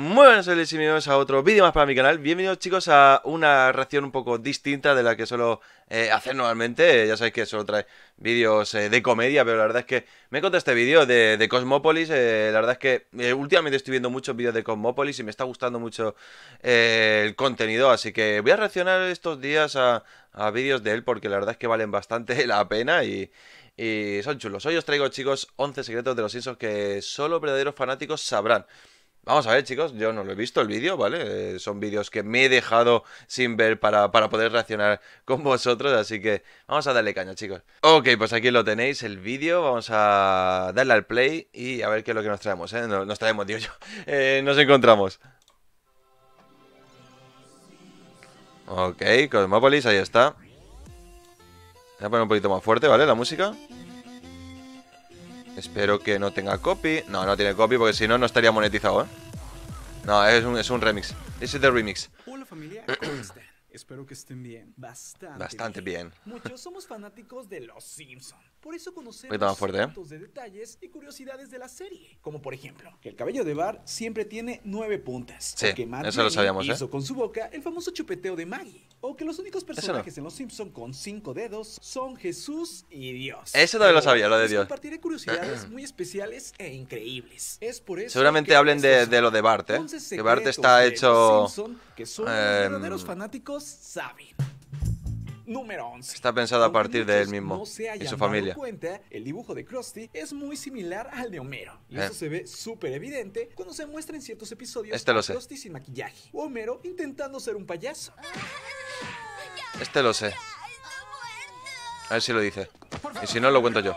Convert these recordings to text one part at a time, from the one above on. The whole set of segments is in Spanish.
Muy buenas, y bienvenidos a otro vídeo más para mi canal. Bienvenidos chicos a una reacción un poco distinta de la que suelo eh, hacer normalmente. ya sabéis que solo trae vídeos eh, de comedia, pero la verdad es que me encontré este vídeo de, Cosmópolis. Eh, la verdad es que últimamente estoy viendo muchos vídeos de Cosmópolis y me está gustando mucho el contenido. Así que voy a reaccionar estos días a, vídeos de él porque la verdad es que valen bastante la pena y, son chulos. Hoy os traigo chicos 11 secretos de los Simpsons que solo verdaderos fanáticos sabrán. Vamos a ver, chicos, yo no lo he visto el vídeo, ¿vale? Eh, son vídeos que me he dejado sin ver para, poder reaccionar con vosotros, así que vamos a darle caña, chicos. Ok, pues aquí lo tenéis, el vídeo, vamos a darle al play y a ver qué es lo que nos traemos, ¿eh? Nos, traemos, digo yo. Eh, nos encontramos. Ok, Cosmopolis, ahí está. Voy a poner un poquito más fuerte, ¿vale? La música. Espero que no tenga copy. No, no tiene copy porque si no, no estaría monetizado, ¿eh? No, es un, es un remix. Ese es el remix. Hola familia, Espero que estén bien. Bastante, Bastante bien. bien. Muchos somos fanáticos de Los Simpsons por eso conocemos cientos ¿eh? de detalles y curiosidades de la serie. Como por ejemplo, que el cabello de Bar siempre tiene nueve puntas. Sí, que Matt eso lo sabíamos, ¿eh? hizo ¿eh? con su boca el famoso chupeteo de Maggie. O que los únicos personajes no. en Los Simpson con cinco dedos son Jesús y Dios. Eso también lo sabía, lo de Dios. Compartiré curiosidades muy especiales e increíbles. Es por eso Seguramente hablen de, de, lo de Bart, ¿eh? Que Bart está hecho... Simpson, que son eh... verdaderos fanáticos, saben número 11. Está pensado a partir de él mismo y su familia. cuenta, el dibujo de Krusty es muy similar al de Homero. Y eh. eso se ve súper evidente cuando se muestra en ciertos episodios este lo sé. Krusty sin maquillaje. Homero intentando ser un payaso. Este lo sé. A ver si lo dice. Y si no, lo cuento yo.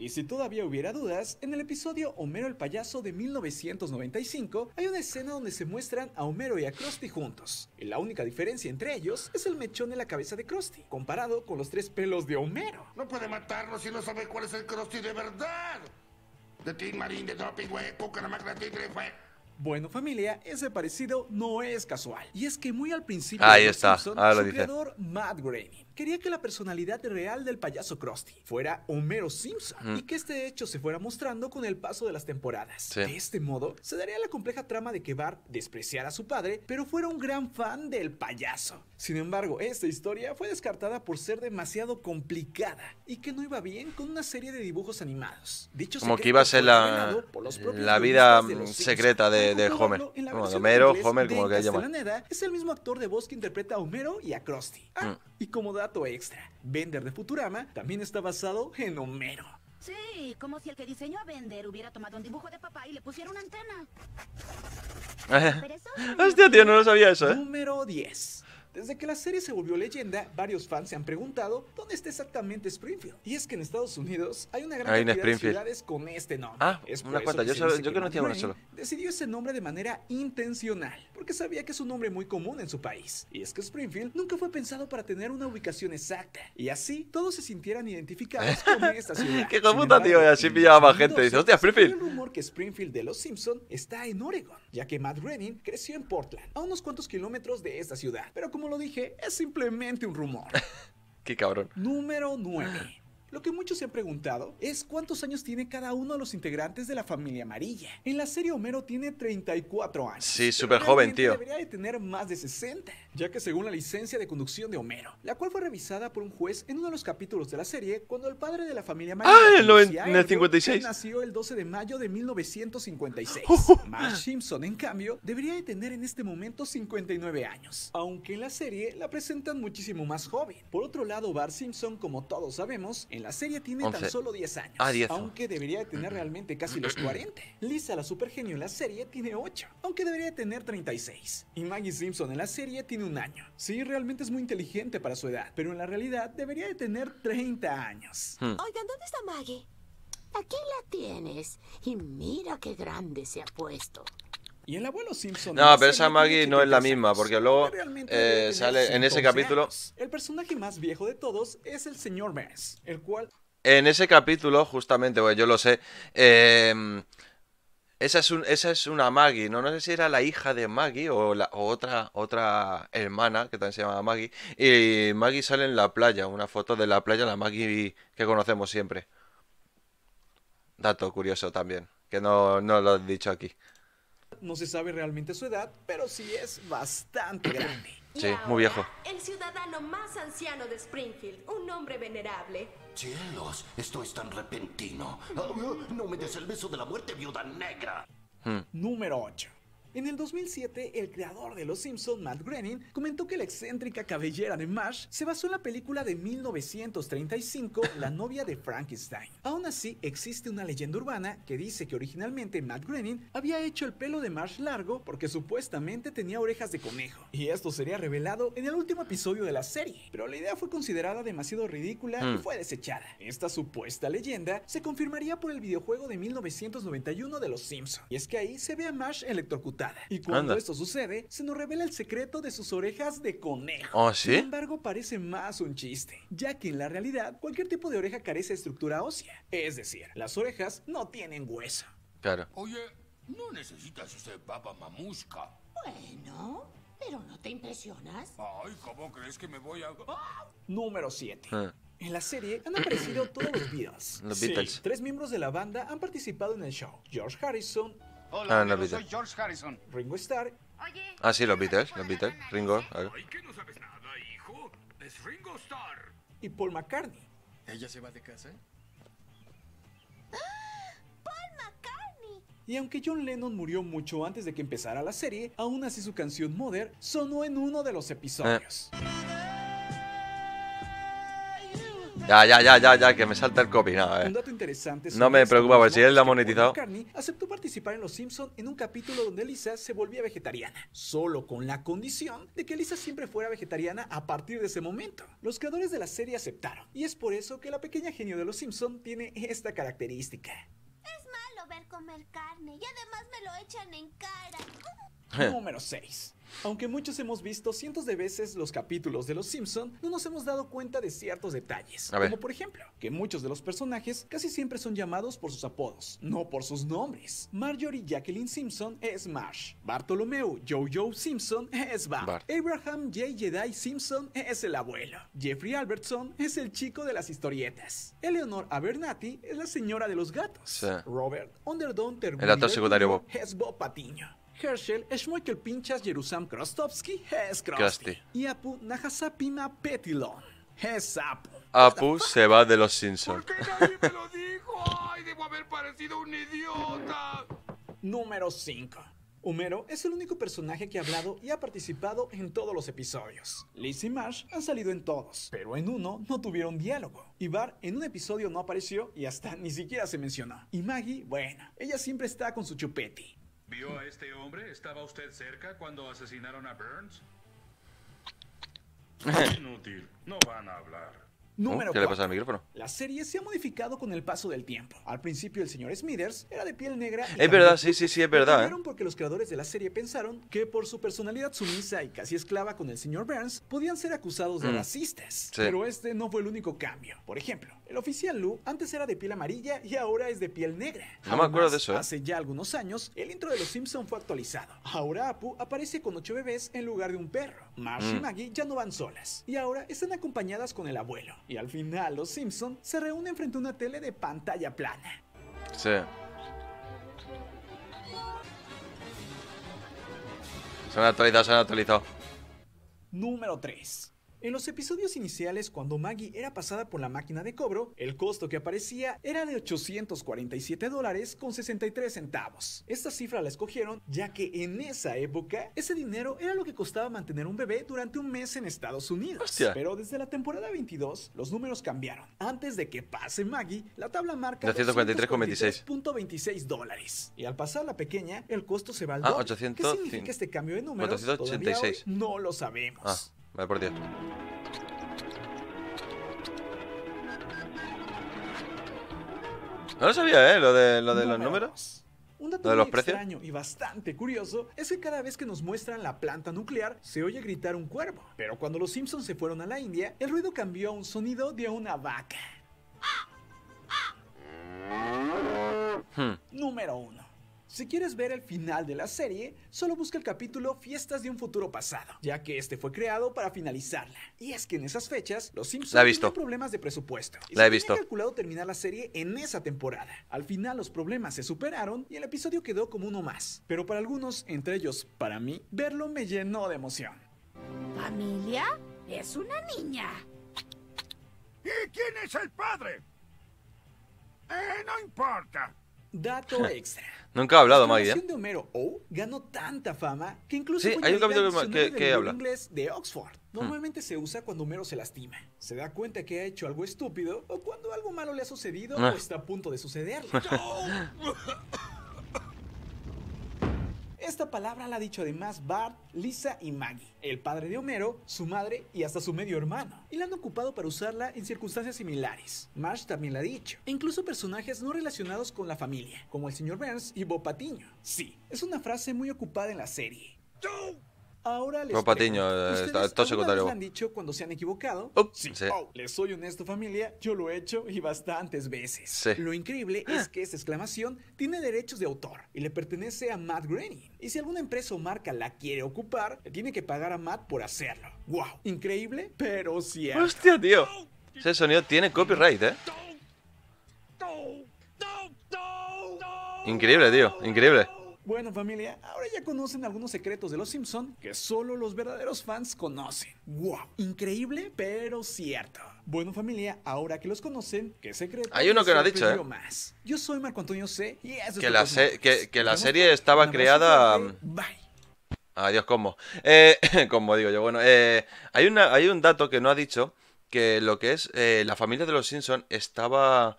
Y si todavía hubiera dudas, en el episodio Homero el Payaso de 1995 hay una escena donde se muestran a Homero y a Krusty juntos. Y la única diferencia entre ellos es el mechón en la cabeza de Krusty, comparado con los tres pelos de Homero. No puede matarlo si no sabe cuál es el Krusty de verdad. De Marín, de fue. Bueno, familia, ese parecido no es casual. Y es que muy al principio, Ahí está. creador Matt Groening quería que la personalidad real del payaso Krusty fuera Homero Simpson mm. y que este hecho se fuera mostrando con el paso de las temporadas. De este modo, se daría la compleja trama de que Bart despreciara a su padre, pero fuera un gran fan del payaso. Sin embargo, esta historia fue descartada por ser demasiado complicada y que no iba bien con una serie de dibujos animados. Dicho Como que iba a ser la, la vida secreta de, de Homer. Homero, Homer, como que Es el mismo actor de voz que interpreta a Homero y a Krusty. Ah, mm. y como Vender extra, Bender de Futurama también está basado en Homero. Sí, como si el que diseñó a Bender hubiera tomado un dibujo de papá y le pusiera una antena. Hostia, tío, no lo sabía eso, ¿eh? Número 10. Desde que la serie se volvió leyenda, varios fans se han preguntado dónde está exactamente Springfield. Y es que en Estados Unidos hay una gran cantidad de ciudades con este nombre. Ah, es una que no Decidió ese nombre de manera intencional, porque sabía que es un nombre muy común en su país. Y es que Springfield nunca fue pensado para tener una ubicación exacta. Y así todos se sintieran identificados con esta ciudad. Qué Y así pillaba más gente. Dice, hostia, Springfield. Que Springfield de Los Simpson está en Oregon, ya que Matt Groening creció en Portland, a unos cuantos kilómetros de esta ciudad. Pero como lo dije, es simplemente un rumor. Qué cabrón. Número 9. Lo que muchos se han preguntado es cuántos años tiene cada uno de los integrantes de la familia amarilla. En la serie Homero tiene 34 años. Sí, súper joven, tío. Debería de tener más de 60, ya que según la licencia de conducción de Homero, la cual fue revisada por un juez en uno de los capítulos de la serie, cuando el padre de la familia amarilla... Ah, en, el 56. Nació el 12 de mayo de 1956. Bart Simpson, en cambio, debería de tener en este momento 59 años, aunque en la serie la presentan muchísimo más joven. Por otro lado, Bart Simpson, como todos sabemos, en la serie tiene tan solo 10 años, ah, aunque debería de tener realmente casi los 40. Lisa, la supergenio en la serie, tiene 8, aunque debería de tener 36. Y Maggie Simpson en la serie tiene un año. Sí, realmente es muy inteligente para su edad, pero en la realidad debería de tener 30 años. Hmm. Oigan, ¿dónde está Maggie? Aquí la tienes. Y mira qué grande se ha puesto. Y el abuelo Simpson. No, pero esa Maggie no es la misma, porque luego eh, sale en ese capítulo. El personaje más viejo de todos es el señor Mess, el cual. En ese capítulo, justamente, bueno, yo lo sé. Em, esa es, una Maggie, ¿no? sé si era la hija de Maggie o, otra, hermana que también se llamaba Maggie. Y Maggie sale en la playa, una foto de la playa, la Maggie que conocemos siempre. Dato curioso también, que no, no lo he dicho aquí no se sabe realmente su edad, pero sí es bastante grande. Sí, muy viejo. El ciudadano más anciano de Springfield, un hombre venerable. Cielos, esto es tan repentino. Ah, no me des el beso de la muerte, viuda negra. Hmm. Número 8. En el 2007, el creador de Los Simpson, Matt Groening, comentó que la excéntrica cabellera de Marsh se basó en la película de 1935, La novia de Frankenstein. Aún así, existe una leyenda urbana que dice que originalmente Matt Groening había hecho el pelo de Marsh largo porque supuestamente tenía orejas de conejo. Y esto sería revelado en el último episodio de la serie, pero la idea fue considerada demasiado ridícula y hmm. fue desechada. Esta supuesta leyenda se confirmaría por el videojuego de 1991 de Los Simpson, y es que ahí se ve a Marsh electrocutado y cuando esto sucede, se nos revela el secreto de sus orejas de conejo. ¿Ah, Sin embargo, parece más un chiste, ya que en la realidad cualquier tipo de oreja carece de estructura ósea. Es decir, las orejas no tienen hueso. Claro. Oye, no necesitas ese Bueno, pero ¿no te impresionas? Ay, ¿cómo crees que me voy a...? Número 7. Ah. En la serie han aparecido todos los Beatles. Los Beatles. Sí, tres miembros de la banda han participado en el show. George Harrison, Hola, ah, soy George Harrison. Ringo Starr. ah, sí, los Beatles, los Beatles. Ringo. Ay, no sabes hijo. Es Ringo Starr. Y Paul McCartney. ¿Ella se va de casa? ¡Ah! ¡Paul McCartney! Y aunque John Lennon murió mucho antes de que empezara la serie, aún así su canción Mother sonó en uno de los episodios. Eh. Ya, ya, ya, ya, ya, que me salta el copy. No, eh. interesante no me preocupa, si él la ha monetizado. aceptó participar en Los Simpsons en un capítulo donde Lisa se volvía vegetariana, solo con la condición de que Lisa siempre fuera vegetariana a partir de ese momento. Los creadores de la serie aceptaron, y es por eso que la pequeña genio de Los Simpson tiene esta característica. Es malo ver comer carne, y además me lo echan en cara. Número 6. Aunque muchos hemos visto cientos de veces los capítulos de Los Simpson, no nos hemos dado cuenta de ciertos detalles. Como por ejemplo, que muchos de los personajes casi siempre son llamados por sus apodos, no por sus nombres. Marjorie Jacqueline Simpson es Marsh. Bartolomeu Jojo Simpson es Bart. Abraham J. Jedi Simpson es el abuelo. Jeffrey Albertson es el chico de las historietas. Eleanor Abernathy es la señora de los gatos. Robert Underdone el secundario es Bob Patiño. Herschel Michael Pinchas Jerusalem Krostovsky, es Krostovsky. Y Apu Najasapima Petilon es Apu. Apu se va de los Simpsons. ¿Por nadie me lo dijo? ¡Ay, debo haber parecido un idiota! Número 5. Homero es el único personaje que ha hablado y ha participado en todos los episodios. Liz y Marsh han salido en todos, pero en uno no tuvieron diálogo. Y Bar en un episodio no apareció y hasta ni siquiera se mencionó. Y Maggie, bueno, ella siempre está con su chupete. ¿Vio a este hombre? ¿Estaba usted cerca cuando asesinaron a Burns? Inútil. No van a hablar. Número ¿Qué le pasa al micrófono? La serie se ha modificado con el paso del tiempo. Al principio el señor Smithers era de piel negra. es verdad, sí, sí, sí, es verdad. Lo ¿eh? porque los creadores de la serie pensaron que por su personalidad sumisa y casi esclava con el señor Burns, podían ser acusados de mm. racistas. Pero este no fue el único cambio. Por ejemplo, el oficial Lou antes era de piel amarilla y ahora es de piel negra. No me acuerdo de eso. ¿eh? Hace ya algunos años, el intro de Los Simpson fue actualizado. Ahora Apu aparece con ocho bebés en lugar de un perro. Marsh y mm. Maggie ya no van solas. Y ahora están acompañadas con el abuelo. Y al final los Simpson se reúnen frente a una tele de pantalla plana. Sí. Se han actualizado, se han actualizado. Número 3. En los episodios iniciales, cuando Maggie era pasada por la máquina de cobro, el costo que aparecía era de 847 dólares con 63 centavos. Esta cifra la escogieron ya que en esa época, ese dinero era lo que costaba mantener un bebé durante un mes en Estados Unidos. Pero desde la temporada 22, los números cambiaron. Antes de que pase Maggie, la tabla marca 243,26 dólares. Y al pasar la pequeña, el costo se va al 800, ah, ¿Qué este cambio de números? no lo sabemos. Ah. Vale por No lo sabía, ¿eh? Lo de, lo de los números. Un dato de muy extraño y bastante curioso es que cada vez que nos muestran la planta nuclear se oye gritar un cuervo. Pero cuando los Simpsons se fueron a la India, el ruido cambió a un sonido de una vaca. Hmm. Número uno. Si quieres ver el final de la serie, solo busca el capítulo Fiestas de un futuro pasado, ya que este fue creado para finalizarla. Y es que en esas fechas, los Simpsons tuvieron problemas de presupuesto. Y la he visto. calculado terminar la serie en esa temporada. Al final los problemas se superaron y el episodio quedó como uno más. Pero para algunos, entre ellos para mí, verlo me llenó de emoción. ¿Familia? Es una niña. ¿Y quién es el padre? Eh, no importa. Dato extra. Nunca ha hablado, Maggie. ¿eh? La canción de Homero O ganó tanta fama que incluso sí, hay un capítulo que, habla. inglés de Oxford. Hmm. Normalmente se usa cuando Homero se lastima, se da cuenta que ha hecho algo estúpido o cuando algo malo le ha sucedido ah. o está a punto de sucederle. Esta palabra la ha dicho además Bart, Lisa y Maggie, el padre de Homero, su madre y hasta su medio hermano, y la han ocupado para usarla en circunstancias similares. Marsh también la ha dicho, e incluso personajes no relacionados con la familia, como el señor Burns y Bob Patiño. Sí, es una frase muy ocupada en la serie. Ahora No, Patiño, todo eh, secundario. han dicho cuando se han equivocado? sí. sí. Oh, les soy honesto, familia. Yo lo he hecho y bastantes veces. Sí. Lo increíble ah. es que esta exclamación tiene derechos de autor y le pertenece a Matt Groening. Y si alguna empresa o marca la quiere ocupar, tiene que pagar a Matt por hacerlo. ¡Wow! Increíble, pero cierto. ¡Hostia, tío! Ese sonido tiene copyright, ¿eh? Increíble, tío. Increíble. Bueno familia, ahora ya conocen algunos secretos de Los Simpson que solo los verdaderos fans conocen. ¡Wow! Increíble, pero cierto. Bueno familia, ahora que los conocen, ¿qué secreto? Hay uno que no ha dicho, ¿eh? Más? Yo soy Marco Antonio C. que, la que, la serie estaba creada... Um, Bye. Adiós, como. Eh, como digo yo, bueno, eh, hay, un dato que no ha dicho, que lo que es eh, la familia de los Simpson estaba...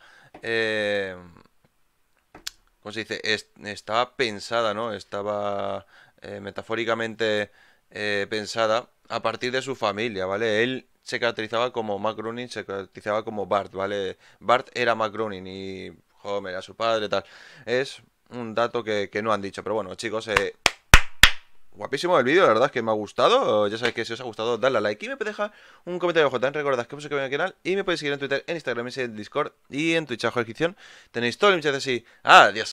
¿cómo se dice? estaba pensada, ¿no? Estaba eh, metafóricamente eh, pensada a partir de su familia, ¿vale? Él se caracterizaba como Mac se caracterizaba como Bart, ¿vale? Bart era macronin y Homer era su padre, y tal. Es un dato que, que no han dicho, pero bueno, chicos, eh, guapísimo el vídeo, la verdad es que me ha gustado. Ya sabéis que si os ha gustado, dadle a like y me podéis dejar un comentario abajo. También recordad que os suscribáis al canal y me podéis seguir en Twitter, en Instagram, en Discord y en Twitch abajo en la descripción. Tenéis todo el gracias así. Adiós.